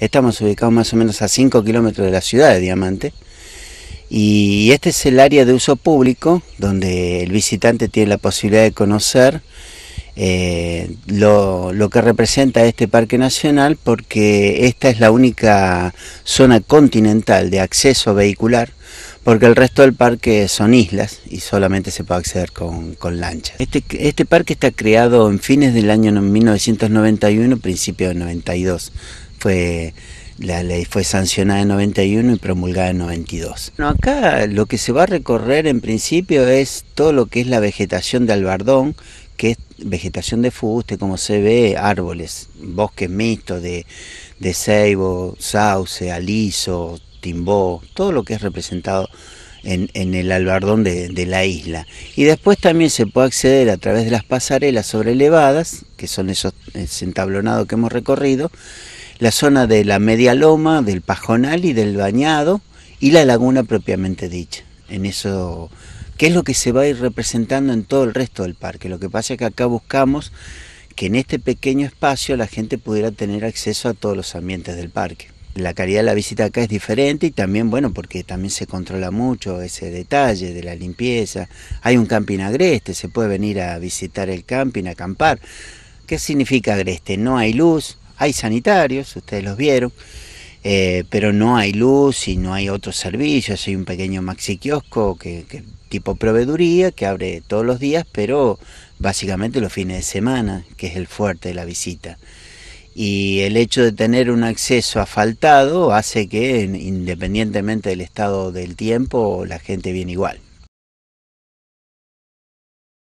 Estamos ubicados más o menos a 5 kilómetros de la ciudad de Diamante. Y este es el área de uso público donde el visitante tiene la posibilidad de conocer eh, lo, lo, que representa este parque nacional porque esta es la única zona continental de acceso vehicular porque el resto del parque son islas y solamente se puede acceder con, con lanchas. Este, este parque está creado en fines del año 1991, principio de 92. Fue la ley fue sancionada en 91 y promulgada en 92. acá lo que se va a recorrer en principio es todo lo que es la vegetación de albardón, que es vegetación de fuste, como se ve, árboles, bosques mixtos de, de ceibo, sauce, aliso, timbó, todo lo que es representado en, el albardón de, la isla. Y después también se puede acceder a través de las pasarelas sobrelevadas, que son esos entablonados que hemos recorrido, la zona de la media loma, del pajonal y del bañado, y la laguna propiamente dicha. En eso, qué es lo que se va a ir representando en todo el resto del parque. Lo que pasa es que acá buscamos que en este pequeño espacio la gente pudiera tener acceso a todos los ambientes del parque la calidad de la visita acá es diferente y también, bueno, porque también se controla mucho ese detalle de la limpieza. Hay un camping agreste, se puede venir a visitar el camping, a acampar. ¿Qué significa agreste? No hay luz, hay sanitarios, ustedes los vieron, eh, pero no hay luz y no hay otros servicios. Hay un pequeño maxi kiosco que tipo proveeduría que abre todos los días, pero básicamente los fines de semana, que es el fuerte de la visita y el hecho de tener un acceso asfaltado hace que independientemente del estado del tiempo la gente viene igual.